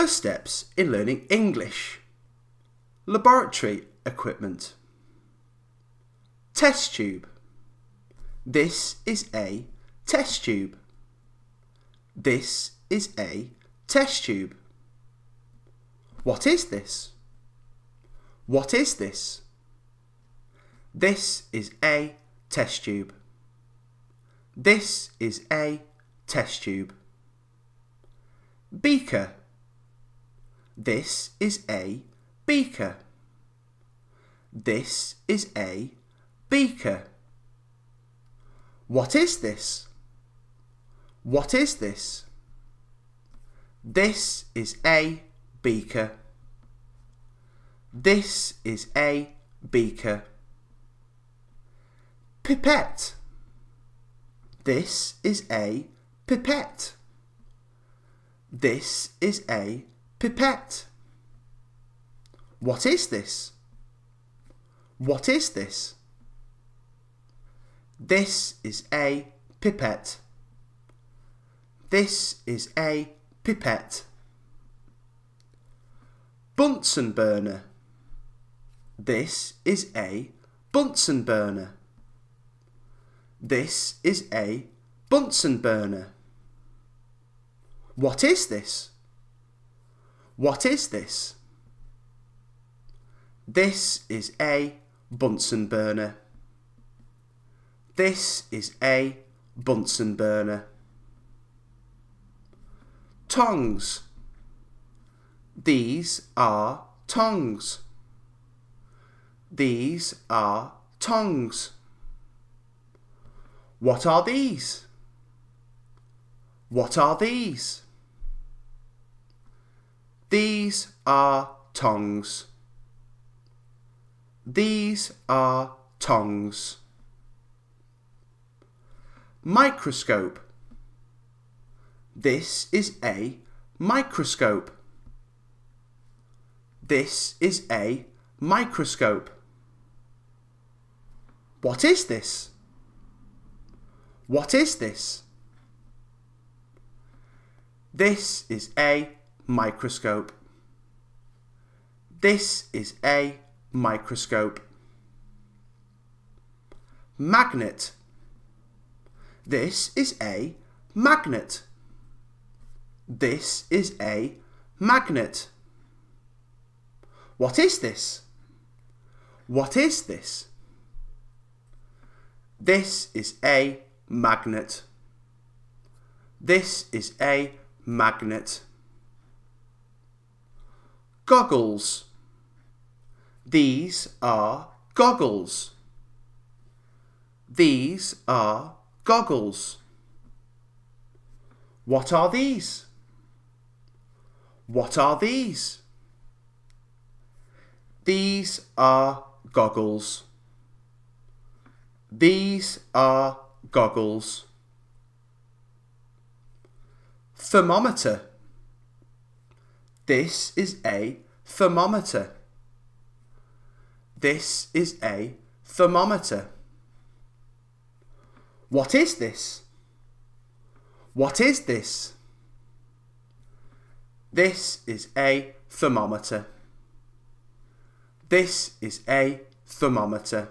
first steps in learning English. Laboratory equipment. Test tube. This is a test tube. This is a test tube. What is this? What is this? This is a test tube. This is a test tube. Beaker. This is a beaker. This is a beaker. What is this? What is this? This is a beaker. This is a beaker. Pipette. This is a pipette. This is a Pipette. What is this? What is this? This is a pipette. This is a pipette. Bunsen burner. This is a Bunsen burner. This is a Bunsen burner. What is this? What is this? This is a Bunsen burner. This is a Bunsen burner. Tongs. These are tongs. These are tongs. What are these? What are these? These are tongs. These are tongs. Microscope. This is a microscope. This is a microscope. What is this? What is this? This is a microscope. This is a microscope. Magnet. This is a magnet. This is a magnet. What is this? What is this? This is a magnet. This is a magnet goggles. These are goggles. These are goggles. What are these? What are these? These are goggles. These are goggles. Thermometer. This is a thermometer. This is a thermometer. What is this? What is this? This is a thermometer. This is a thermometer.